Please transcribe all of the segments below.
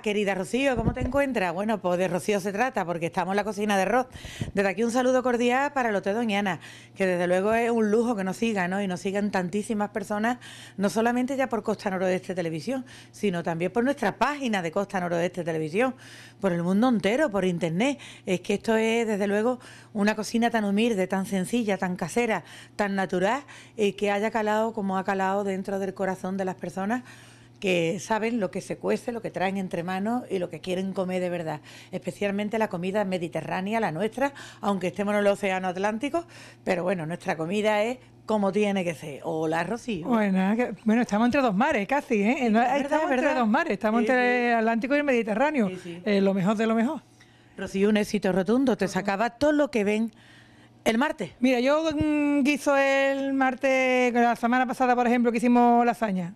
querida Rocío, ¿cómo te encuentras? Bueno, pues de Rocío se trata, porque estamos en la cocina de Roz. Desde aquí un saludo cordial para el Hotel Doñana, que desde luego es un lujo que nos siga ¿no? Y nos sigan tantísimas personas, no solamente ya por Costa Noroeste Televisión, sino también por nuestra página de Costa Noroeste Televisión, por el mundo entero, por internet. Es que esto es, desde luego, una cocina tan humilde, tan sencilla, tan casera, tan natural, eh, que haya calado como ha calado dentro del corazón de las personas que saben lo que se cuece, lo que traen entre manos y lo que quieren comer de verdad, especialmente la comida mediterránea, la nuestra, aunque estemos en el Océano Atlántico, pero bueno, nuestra comida es como tiene que ser. Hola, Rocío. Bueno, bueno estamos entre dos mares casi, ¿eh? estamos entre dos mares, estamos entre el Atlántico y el Mediterráneo, eh, lo mejor de lo mejor. Rocío, un éxito rotundo, te sacaba todo lo que ven. El martes. Mira, yo mm, guiso el martes, la semana pasada, por ejemplo, que hicimos lasaña.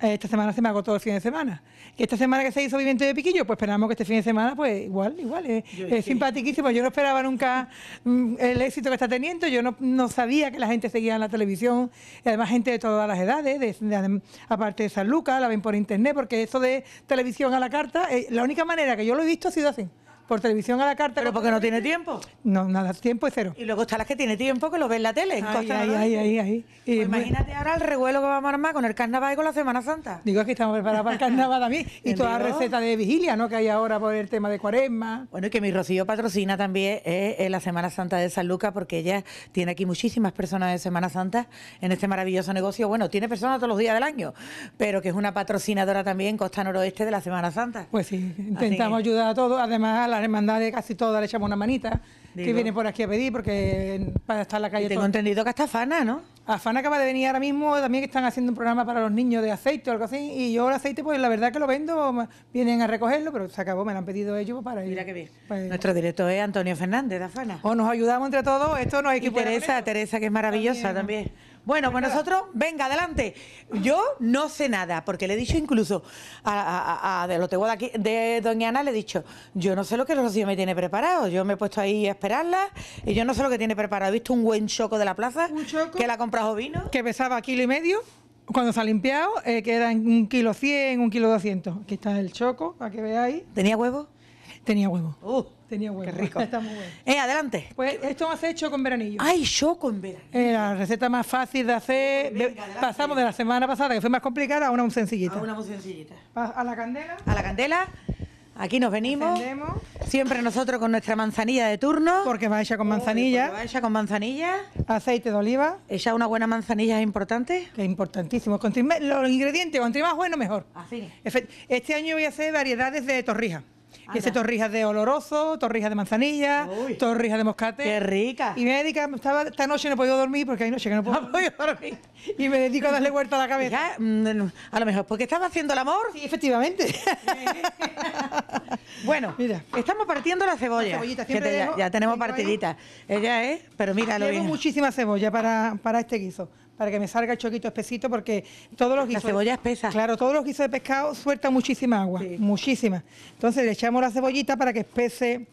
Eh, esta semana se me agotó el fin de semana. Y esta semana que se hizo Viviente de Piquillo, pues esperamos que este fin de semana, pues igual, igual, eh, eh, es, simpaticísimo. Yo no esperaba nunca mm, el éxito que está teniendo, yo no, sabía que la gente seguía en la televisión, y además gente de todas las edades, de, aparte de San Lucas, la ven por internet, porque eso de televisión a la carta, la única manera que yo lo he visto ha sido así por televisión a la carta. ¿Pero porque no tiene tiempo? No, nada, tiempo es cero. Y luego está las que tiene tiempo, que lo ve en la tele. pues imagínate ahora el revuelo que vamos a armar con el carnaval y con la Semana Santa. Digo, es que estamos preparados para el carnaval también. y toda la receta de vigilia, ¿no? Que hay ahora por el tema de cuaresma. Bueno, y que mi Rocío patrocina también eh, eh, la Semana Santa de San Lucas, porque ella tiene aquí muchísimas personas de Semana Santa en este maravilloso negocio. Bueno, tiene personas todos los días del año, pero que es una patrocinadora también, Costa Noroeste, de la Semana Santa. Pues sí, intentamos ayudar a todos. Además, a la hermandad de casi todas le echamos una manita, que viene por aquí a pedir, porque para estar en la calle... tengo entendido que hasta Afana, ¿no? Afana acaba de venir ahora mismo, también que están haciendo un programa para los niños de aceite o algo así, y yo el aceite, pues la verdad que lo vendo, vienen a recogerlo, pero se acabó, me lo han pedido ellos para ir. Mira qué bien. Pues, Nuestro director es Antonio Fernández de Afana. O nos ayudamos entre todos, esto no hay que... Y Teresa, Teresa, que es maravillosa también. Bueno, pues nosotros, venga, adelante. Yo no sé nada, porque le he dicho incluso a, de lo de aquí, de doña Ana, le he dicho, yo no sé lo que Rocío me tiene preparado. Yo me he puesto ahí a esperarla y yo no sé lo que tiene preparado. He visto un buen choco de la plaza Un choco. que la ha comprado vino. que pesaba kilo y medio. Cuando se ha limpiado, eh, en un kilo cien, un kilo doscientos. Aquí está el choco, para que veáis. ¿Tenía huevo? Tenía huevo. Uh, Tenía huevo. Qué rico. Está muy bueno. Eh, adelante. Pues esto me hecho con veranillo. Ay, yo con veranillo. Es la receta más fácil de hacer. pasamos de la semana pasada, que fue más complicada, a una muy sencillita. A una muy sencillita. A la candela. A la candela. Aquí nos venimos. Siempre nosotros con nuestra manzanilla de turno. Porque va hecha con manzanilla. va hecha con manzanilla. Aceite de oliva. Ella una buena manzanilla es importante. es importantísimo. los ingredientes, cuanto más bueno, mejor. Así. Este año voy a hacer variedades de torrija y torrijas de oloroso, torrijas de manzanilla, torrijas de moscate. ¡Qué rica! Y me dedico, estaba, esta noche no he podido dormir porque hay noche que no puedo dormir. Y me dedico a darle vuelta a la cabeza. Mm, a lo mejor, porque estaba haciendo el amor. Sí, efectivamente. bueno, mira. estamos partiendo la cebolla. ya, tenemos partidita. Ella es, pero mira Tenemos muchísima cebolla para, para este guiso para que me salga el choquito espesito, porque todos los guisos... La cebolla espesa. Claro, todos los guisos de pescado sueltan muchísima agua, muchísima. Entonces le echamos la cebollita para que espese...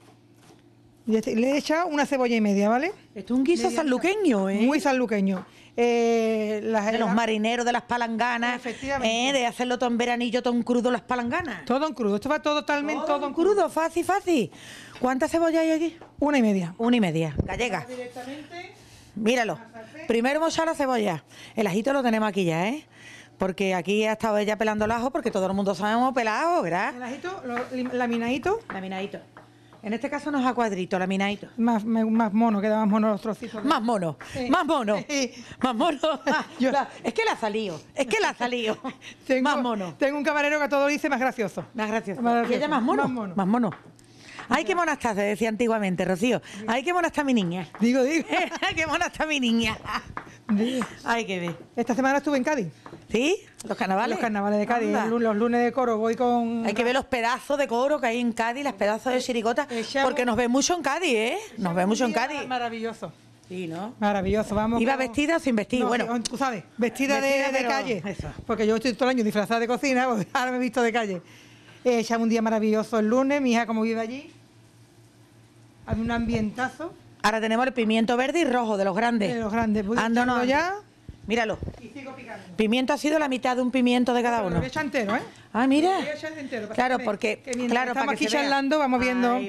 Este, le he echado una cebolla y media, ¿vale? Esto es un guiso sanluqueño, ¿eh? Muy sanluqueño. Eh, de los marineros, de las palanganas. Efectivamente. ¿eh? de hacerlo todo en veranillo, todo en crudo, las palanganas. Todo en crudo. Esto va todo, totalmente todo, en crudo. Fácil, fácil. ¿Cuántas cebollas hay aquí? Una y media. Una y media. Gallega. Directamente Míralo. Primero mochar la cebolla. El ajito lo tenemos aquí ya, ¿eh? Porque aquí ha estado ella pelando el ajo, porque todo el mundo sabemos pelado ¿verdad? El ajito, laminadito. Laminadito. En este caso no es a cuadrito, laminadito. Más, más mono, queda más mono los trocitos. Más mono, más mono, más mono. Ah, es que la ha salido, es que la ha salido. más mono. Tengo un camarero que a todo dice más gracioso. Más gracioso. Más gracioso. ¿Y ella Más mono. Más mono. Ay, qué mona se decía antiguamente, Rocío. Ay, qué mona mi niña. Digo, digo. Ay, qué mona está mi niña. Ay, que ver. Esta semana estuve en Cádiz. ¿Sí? Los carnavales. Los carnavales de Cádiz. Los lunes de coro voy con. Hay que ver los pedazos de coro que hay en Cádiz, las pedazos de eh, chiricotas. Eh, porque nos ve mucho en Cádiz, ¿eh? Nos ve mucho en Cádiz. Maravilloso. Sí, ¿no? Maravilloso, vamos. ¿Iba vestida o sin vestir? bueno, tú sabes, vestida, de, calle. Porque yo estoy todo el año disfrazada de cocina, ahora me he visto de calle. Eh, un día maravilloso el lunes, mi hija como vive allí, hay un ambientazo. Ahora tenemos el pimiento verde y rojo de los grandes. De los grandes. Ando ya. Míralo. Y sigo picando. Pimiento ha sido la mitad de un pimiento de cada uno. Lo voy a entero, ¿eh? Ah, mira. Lo voy a entero. Claro, porque. claro, estamos aquí charlando, vamos viendo.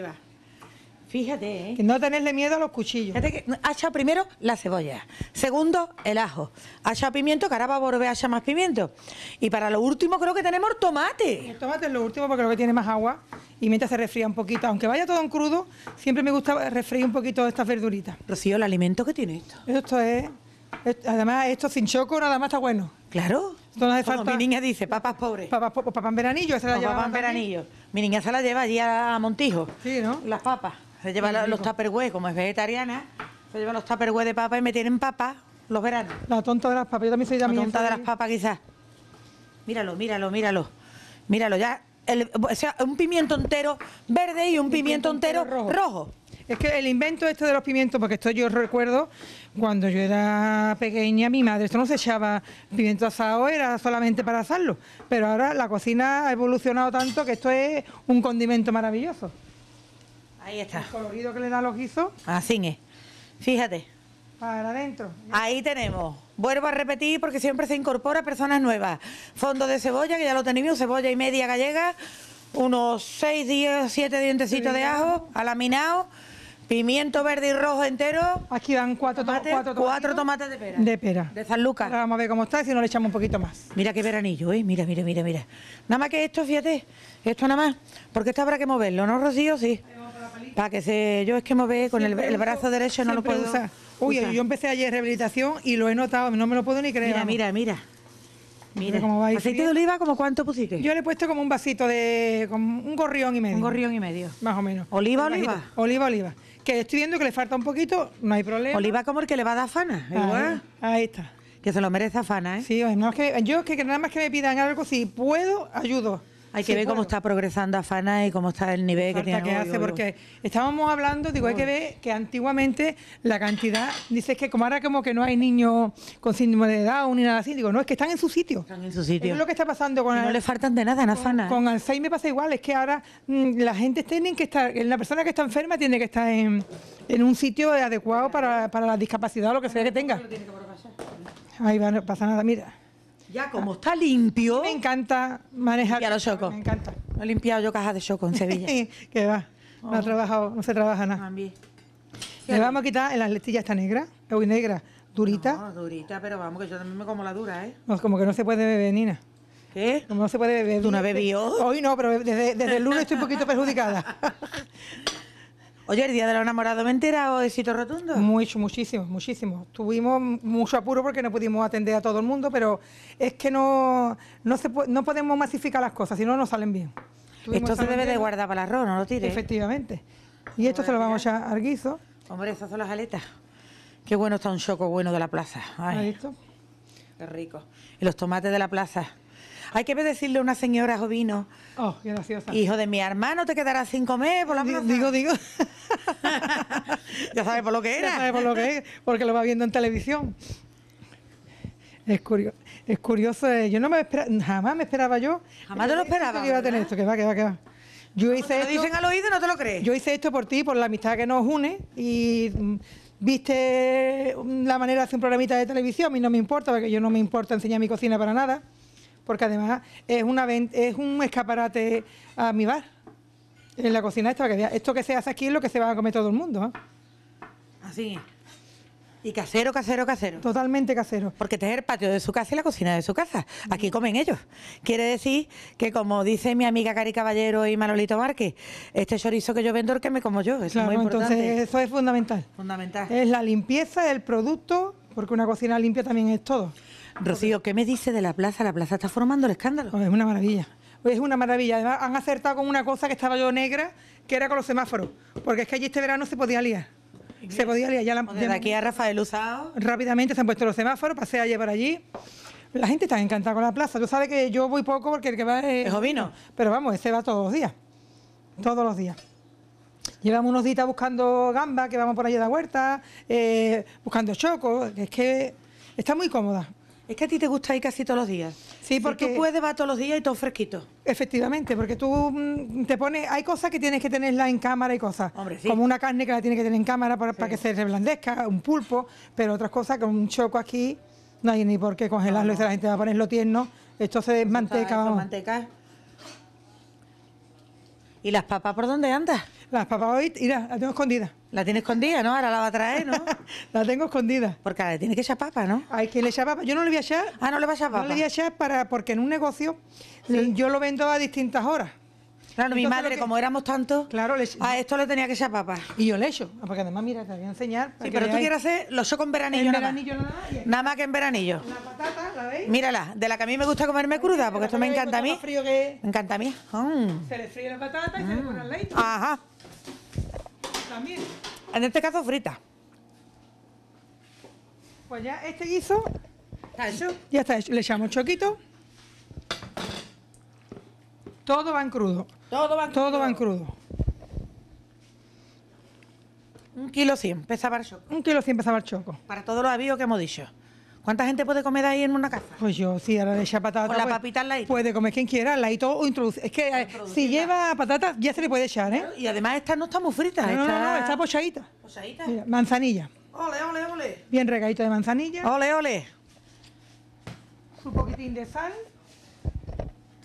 Fíjate, ¿eh? Que no tenerle miedo a los cuchillos. Fíjate que hacha primero la cebolla, segundo el ajo, hacha pimiento, que ahora va a volver a más pimiento. Y para lo último creo que tenemos tomate. El tomate es lo último porque lo que tiene más agua y mientras se refría un poquito, aunque vaya todo en crudo, siempre me gusta resfriar un poquito estas verduritas. Rocío, el alimento que tiene esto. Esto es, además esto sin choco nada más está bueno. Claro. Mi niña dice, papas pobres. Papas papas en veranillo, Esa la Papas en veranillo. Mi niña se la lleva allí a Montijo. Sí, ¿no? Las papas. Se lleva los, los como es vegetariana, se llevan los tupperware de papa y me tienen papa los veranos. La tonta de las papas, yo también soy de La tonta de las papas quizás. Míralo, míralo, míralo. Míralo, ya. o sea, un pimiento entero verde y un pimiento, entero, rojo. Es que el invento esto de los pimientos, porque esto yo recuerdo cuando yo era pequeña, mi madre, esto no se echaba pimiento asado, era solamente para asarlo. Pero ahora la cocina ha evolucionado tanto que esto es un condimento maravilloso. Ahí está. El colorido que le da los guisos. Así es. Fíjate. Para adentro. Ahí tenemos. Vuelvo a repetir porque siempre se incorpora personas nuevas. Fondo de cebolla, que ya lo tenemos, cebolla y media gallega, unos 6, 10, 7 dientecitos de ajo, alaminado, pimiento verde y rojo entero. Aquí dan cuatro tomates, cuatro, tomates de pera. De pera. De San Lucas. Ahora vamos a ver cómo está y si no le echamos un poquito más. Mira qué veranillo, ¿eh? Mira, mira, mira, mira. Nada más que esto, fíjate, esto nada más, porque esto habrá que moverlo, ¿no, Rocío? Sí. Para que se. Yo es que me ve con el, brazo derecho no lo puedo usar. Uy, yo empecé ayer rehabilitación y lo he notado, no me lo puedo ni creer. Mira, mira, mira. Mira, cómo va aceite de oliva, ¿como cuánto pusiste? Yo le he puesto como un vasito de, un gorrión y medio. Un gorrión y medio. Más o menos. Oliva, oliva. Oliva, oliva. Que estoy viendo que le falta un poquito, no hay problema. Oliva como el que le va a dar fana. Ahí, está. Que se lo merece a fana, ¿eh? Sí, no, es que, yo es que nada más que me pidan algo, si puedo, ayudo. Hay que ver cómo está progresando Afana y cómo está el nivel que tiene. que hace, porque estábamos hablando, digo, hay que ver que antiguamente la cantidad, dices que como ahora como que no hay niños con síndrome de edad o ni nada así, digo, no, es que están en su sitio. Están en su sitio. Es lo que está pasando con... Y no le faltan de nada en Afana. Con, Alzheimer pasa igual, es que ahora mm, la gente tiene que estar, la persona que está enferma tiene que estar en, un sitio adecuado para, para la discapacidad o lo que sea que tenga. Ahí va, no pasa nada, mira. Ya ah, como está limpio. Me encanta manejar. Ya los chocos. Me encanta. No he limpiado yo cajas de choco en Sevilla. que va. No, ha oh. trabajado, no se trabaja nada. También. Ah, Le vamos a quitar en las está negra, hoy eh, negra, durita. No, durita, pero vamos, que yo también me como la dura, ¿eh? como que no se puede beber, Nina. ¿Qué? Como no se puede beber. ¿Tú no bebió? Hoy no, pero desde, desde el lunes estoy un poquito perjudicada. Oye, el Día de los Enamorados me enterado éxito rotundo. Mucho, muchísimo, muchísimo. Tuvimos mucho apuro porque no pudimos atender a todo el mundo, pero es que no, no, se, no podemos masificar las cosas, si no, nos salen bien. esto se debe de guardar para el arroz, no lo tires. ¿eh? Efectivamente. Y esto se lo vamos a al guiso. Hombre, esas son las aletas. Qué bueno está un choco bueno de la plaza. Ay, ¿Has visto? Qué rico. Y los tomates de la plaza. Hay que decirle a una señora Jovino. Oh, graciosa. Hijo de mi hermano, te quedarás cinco meses... por la Digo, digo. ya sabes por lo que era. Ya sabes por lo que es, porque lo va viendo en televisión. Es curioso, es curioso. Eh, yo no me esperaba, jamás me esperaba yo. Jamás te lo esperaba. Que iba a tener esto, que va, que va, que va. Yo hice lo dicen al oído no te lo crees. Yo hice esto por ti, por la amistad que nos une y mm, viste mm, la manera de hacer un programita de televisión. A mí no me importa, porque yo no me importa enseñar mi cocina para nada porque además es, una, es un escaparate a mi bar. En la cocina esta, que, esto que se hace aquí es lo que se va a comer todo el mundo. ¿eh? Así Y casero, casero, casero. Totalmente casero. Porque este es el patio de su casa y la cocina de su casa. Aquí mm. comen ellos. Quiere decir que, como dice mi amiga Cari Caballero y Manolito Márquez, este chorizo que yo vendo el que me como yo. Es muy importante. Entonces, eso es fundamental. Fundamental. Es la limpieza, del producto, porque una cocina limpia también es todo. Rocío, ¿qué me dice de la plaza? La plaza está formando el escándalo. Es una maravilla. Es una maravilla. Además, han acertado con una cosa que estaba yo negra, que era con los semáforos. Porque es que allí este verano se podía liar. Se podía liar. aquí a Rafael Usado. Rápidamente se han puesto los semáforos, pasé a llevar allí. La gente está encantada con la plaza. Yo sabes que yo voy poco porque el que va es. Es ovino. Pero vamos, ese va todos los días. Todos los días. Llevamos unos días buscando gamba, que vamos por allí a la huerta, eh, buscando choco. Es que está muy cómoda. Es que a ti te gusta ir casi todos los días. Sí, porque si tú puedes, va todos los días y todo fresquito. Efectivamente, porque tú mm, te pones. Hay cosas que tienes que tenerla en cámara y cosas. Como una carne que la tienes que tener en cámara para, que se reblandezca, un pulpo, pero otras cosas, como un choco aquí, no hay ni por qué congelarlo y si la gente va a ponerlo tierno. Esto se desmanteca. manteca. ¿Y las papas por dónde andas? Las papas hoy, mira, las tengo escondida. La tiene escondida, ¿no? Ahora la va a traer, ¿no? la tengo escondida. Porque ahora tiene que echar papa, ¿no? Hay que le papas. papa. Yo no le voy a echar. Ah, no le vas a echar papa. No le voy a echar para, porque en un negocio yo lo vendo a distintas horas. Claro, mi madre, como éramos tantos, a esto le tenía que echar papa. Y yo le echo, ah, porque además, mira, te voy a enseñar. Sí, pero tú quieres hacer los con veranillo. En nada veranillo nada más. Nada, más que en veranillo. La patata, ¿la veis? Mírala, de la que a mí me gusta comerme cruda, porque esto me encanta a mí. Me mm. encanta a mí. Se le fríe la patata y se le mm. pone al leite. Ajá también. En este caso frita. Pues ya este guiso está hecho. Ya está hecho. Le echamos choquito. Todo va en crudo. Todo va en crudo. Todo va en crudo. Un kilo cien pesaba el choco. Un kilo cien pesaba el choco. Para todos los avíos que hemos dicho. ¿Cuánta gente puede comer ahí en una casa? Pues yo, sí, ahora de patata. Con la pues papita papita la ladito. Puede comer quien quiera, al ladito o introduce. Es que eh, si lleva patatas, ya se le puede echar, ¿eh? Y además esta no está muy frita. No, no, no, está pochadita. Pochadita. manzanilla. Ole, ole, ole. Bien regadito de manzanilla. Ole, ole. Un poquitín de sal.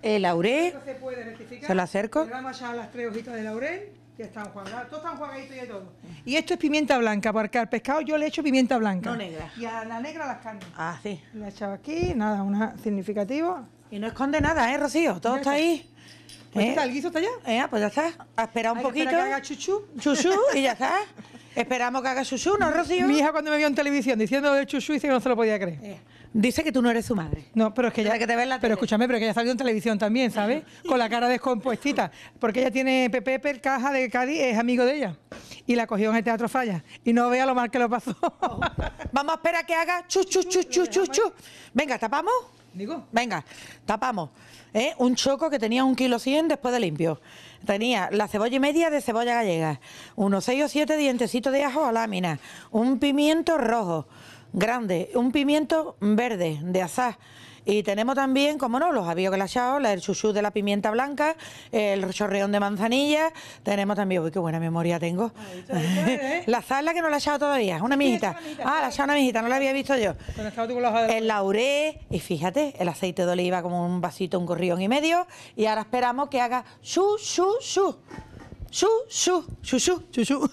El laurel. Se puede rectificar. Se lo acerco. Le vamos a echar las tres hojitas de laurel. ...ya están jugadas, todo están jugadito y todo. Mm. Y esto es pimienta blanca, porque al pescado yo le echo pimienta blanca. No negra. Y a la negra las carnes. Ah, sí. La he echado aquí, nada, una significativa. Y no esconde nada, ¿eh, Rocío? Todo está, ahí. Pues ¿Eh? está, el guiso está allá. Eh, pues ya está. A esperar un poquito. Que que haga chuchú. y ya está. Esperamos que haga chuchu, ¿no, Rocío? Mi hija cuando me vio en televisión diciendo de chuchu dice que no se lo podía creer. Eh, dice que tú no eres su madre. No, pero es que hay Que te pero escúchame, pero que ella salió en televisión también, ¿sabes? Con la cara descompuestita. Porque ella tiene Pepe caja de Cádiz, es amigo de ella. Y la cogió en el Teatro Falla. Y no vea lo mal que lo pasó. Oh. Vamos a esperar que haga chu, chu, chu, chu, chu, chu. Venga, tapamos. Venga, tapamos. ¿eh? Un choco que tenía un kilo cien después de limpio. Tenía la cebolla y media de cebolla gallega, unos seis o siete dientecitos de ajo a lámina, un pimiento rojo grande, un pimiento verde de azar, y tenemos también, como no, los avíos echado... el chuchú de la pimienta blanca, el chorreón de manzanilla, tenemos también, uy, qué buena memoria tengo. ¿eh? la zarla que no la he echado todavía, es una mijita. ah, la he echado una mijita, no la había visto yo. El lauré, y fíjate, el aceite de oliva como un vasito, un corrión y medio, y ahora esperamos que haga su, su, su. Su, su, su,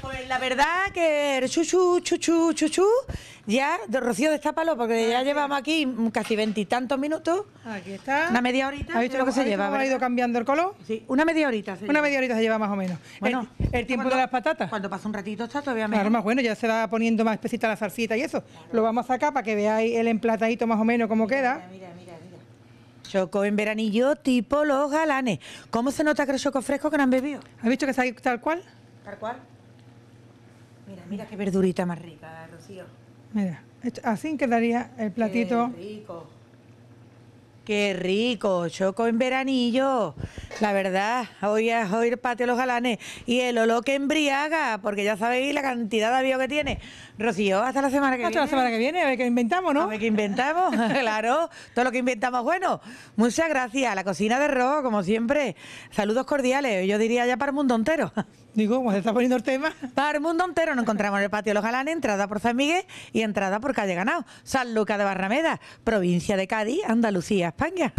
pues la verdad que el chuchu, chuchu, chuchu, ya, Rocío, destápalo, porque ya llevamos aquí casi veintitantos minutos. Aquí está. Una media horita. ¿Has visto lo que se lleva? ¿Ha ido cambiando el color? Sí, una media horita. Se una media horita se lleva más o menos. Bueno, el, tiempo de las patatas. Cuando pasa un ratito está todavía mejor. Claro, más bueno, ya se va poniendo más espesita la salsita y eso. Lo vamos a sacar para que veáis el emplatadito más o menos cómo queda. Mira, mira, mira. Choco en veranillo tipo los galanes. ¿Cómo se nota que el choco fresco que no han bebido? ¿Has visto que está tal cual? Tal cual. Mira, mira qué verdurita más rica, Rocío. Mira, así quedaría el platito. Qué rico. Qué rico, choco en veranillo. La verdad, hoy hoy el patio los galanes y el olor que embriaga, porque ya sabéis la cantidad de avión que tiene. Rocío, hasta la semana que viene. Hasta la semana que viene, a ver qué inventamos, ¿no? A ver qué inventamos, claro, todo lo que inventamos. Bueno, muchas gracias. La cocina de Rojo, como siempre. Saludos cordiales, yo diría ya para el mundo entero. Digo, ¿cómo se está poniendo el tema? Para el mundo entero nos encontramos en el patio Los Galanes, entrada por San Miguel y entrada por Calle Ganado, San Luca de Barrameda, provincia de Cádiz, Andalucía, España.